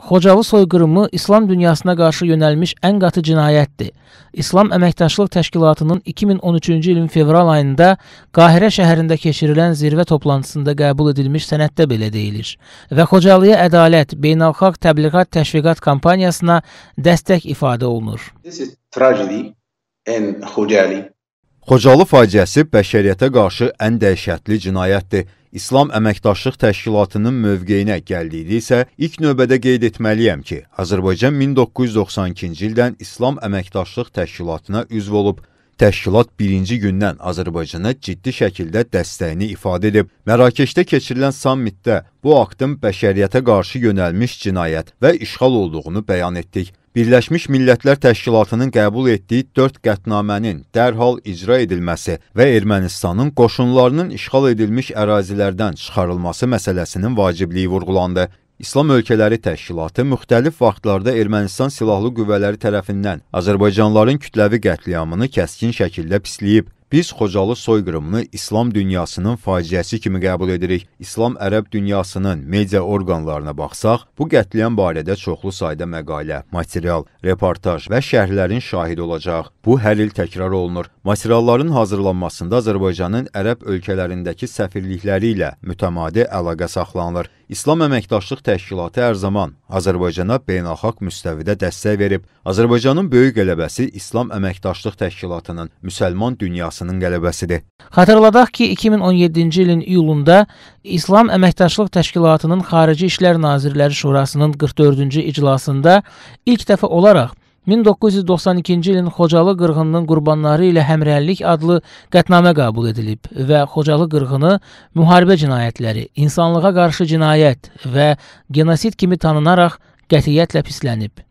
Xocalı soyqırımı İslam dünyasına qarşı yönəlmiş ən qatı cinayətdir. İslam Əməkdaşlıq Təşkilatının 2013-cü ilin fevral ayında Qahirə şəhərində keçirilən zirvə toplantısında qəbul edilmiş sənəddə belə deyilir. Və Xocalıya ədalət beynəlxalq təbliğat təşviqat kampaniyasına dəstək ifadə olunur. This is tragedy and Xocalı Xocalı faciəsi bəşəriyyətə qarşı ən dəhşətli cinayətdir. İslam Əməkdaşlıq Təşkilatının mövqeyinə gəldikdə isə ilk növbədə qeyd etməliyəm ki, Azərbaycan 1992-ci ildən İslam Əməkdaşlıq Təşkilatına üzv olub təşkilat birinci gündən Azərbaycana ciddi şəkildə dəstəyini ifadə edib. Mərakeşdə keçirilən sammitdə bu aktın bəşəriyyətə qarşı yönəlmiş cinayət və işğal olduğunu bəyan etdik. Birləşmiş Millətlər Təşkilatının qəbul etdiyi 4 qətnamənin dərhal icra edilməsi və Ermənistanın qoşunlarının işğal edilmiş ərazilərdən çıxarılması məsələsinin vacibliyi vurğulandı. İslam Ölkələri Təşkilatı müxtəlif vaxtlarda Ermənistan Silahlı Qüvvələri tərəfindən azərbaycanlıların kütləvi qətliamını kəskin şəkildə pisləyib. Biz Xocalı soyqırımını İslam dünyasının faciəsi kimi qəbul edirik. İslam ərəb dünyasının media orqanlarına baxsaq, bu qətliyam barədə çoxlu sayda məqalə, material, reportaj və şərhlərin şahidi olacaq. Bu hər il təkrar olunur. Materialların hazırlanmasında Azərbaycanın ərəb ölkələrindəki səfirlikləri ilə mütəmadi əlaqə saxlanılır. İslam Əməkdaşlıq Təşkilatı hər zaman Azərbaycana beynəlxalq müstəvidə dəstək verib. Azərbaycanın böyük qələbəsi İslam Əməkdaşlıq Təşkilatının müsəlman dünyası iddiasının qələbəsidir. Xatırladaq ki, 2017-ci ilin iyulunda İslam Əməkdaşlıq Təşkilatının Xarici İşlər Nazirləri Şurasının 44-cü iclasında ilk dəfə olaraq 1992-ci ilin Xocalı qırğınının qurbanları ilə həmrəylik adlı qətnamə qəbul edilib və Xocalı qırğını müharibə cinayətləri, insanlığa qarşı cinayət və genosid kimi tanınaraq qətiyyətlə pislənib.